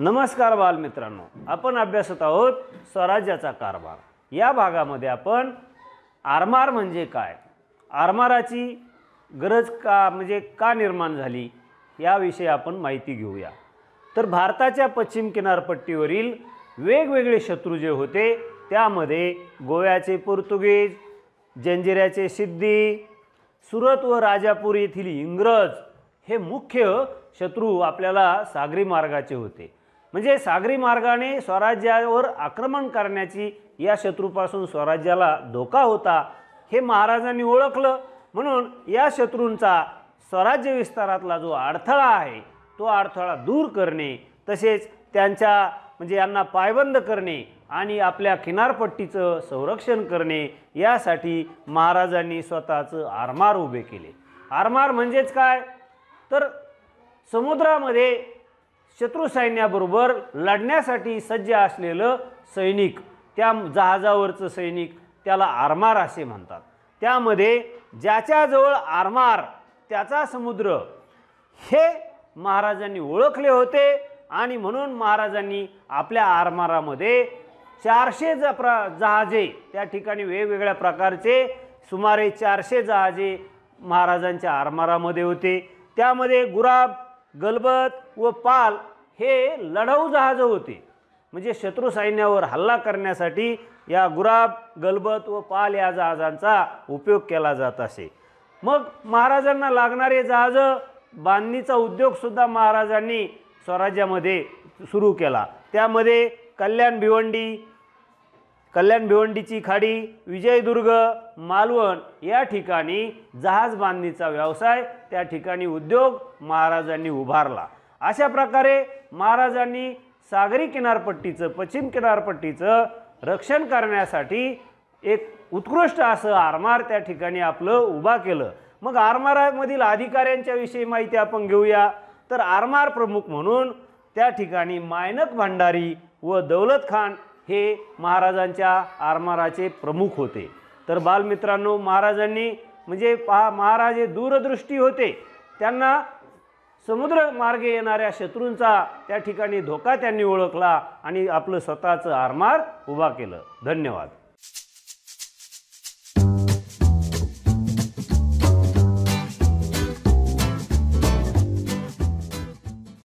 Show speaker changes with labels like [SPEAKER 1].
[SPEAKER 1] नमस्कार बालमित्रांनो आपण अभ्यासत आहोत स्वराज्याचा कारभार या भागामध्ये आपण आरमार म्हणजे काय आरमाराची गरज का म्हणजे का निर्माण झाली याविषयी आपण माहिती घेऊया तर भारताच्या पश्चिम किनारपट्टीवरील वेगवेगळे शत्रू जे होते त्यामध्ये गोव्याचे पोर्तुगीज जंजिऱ्याचे सिद्धी सुरत व राजापूर येथील इंग्रज हे मुख्य शत्रू आपल्याला सागरी मार्गाचे होते म्हणजे सागरी मार्गाने स्वराज्यावर आक्रमण करण्याची या शत्रूपासून स्वराज्याला धोका होता हे महाराजांनी ओळखलं म्हणून या शत्रूंचा स्वराज्य विस्तारातला जो अडथळा आहे तो अडथळा दूर करणे तसेच त्यांच्या म्हणजे यांना पायबंद करणे आणि आपल्या किनारपट्टीचं संरक्षण करणे यासाठी महाराजांनी स्वतःचं आरमार उभे केले आरमार म्हणजेच काय तर समुद्रामध्ये शत्रू सैन्याबरोबर लढण्यासाठी सज्ज असलेलं सैनिक त्या जहाजावरचं सैनिक त्याला आरमार असे म्हणतात त्यामध्ये ज्याच्याजवळ आरमार त्याचा समुद्र हे महाराजांनी ओळखले होते आणि म्हणून महाराजांनी आपल्या आरमारामध्ये चारशे ज प्र जहाजे त्या ठिकाणी वेगवेगळ्या प्रकारचे सुमारे चारशे जहाजे महाराजांच्या आरमारामध्ये होते त्यामध्ये गुराब गलबत व पाल हे लढाऊ जहाजं होते म्हणजे शत्रू सैन्यावर हल्ला करण्यासाठी या गुराब गलबत व पाल या जहाजांचा उपयोग केला जात असे मग महाराजांना लागणारे जहाज बांधणीचा उद्योगसुद्धा महाराजांनी स्वराज्यामध्ये सुरू केला त्यामध्ये कल्याण भिवंडी कल्याण भिवंडीची खाडी विजयदुर्ग मालवण या ठिकाणी जहाज बांधणीचा व्यवसाय त्या ठिकाणी उद्योग महाराजांनी उभारला अशा प्रकारे महाराजांनी सागरी किनारपट्टीचं पश्चिम किनारपट्टीचं रक्षण करण्यासाठी एक उत्कृष्ट असं आरमार त्या ठिकाणी आपलं उभा केलं मग आरमारामधील अधिकाऱ्यांच्याविषयी माहिती आपण घेऊया तर आरमार प्रमुख म्हणून त्या ठिकाणी मायनक भंडारी व दौलत खान हे महाराजांच्या आरमाराचे प्रमुख होते तर बालमित्रांनो महाराजांनी म्हणजे पहा महाराज हे दूरदृष्टी होते त्यांना समुद्र मार्गे येणाऱ्या शत्रूंचा त्या ठिकाणी धोका त्यांनी ओळखला आणि आपलं स्वतःचं आरमार उभा केलं धन्यवाद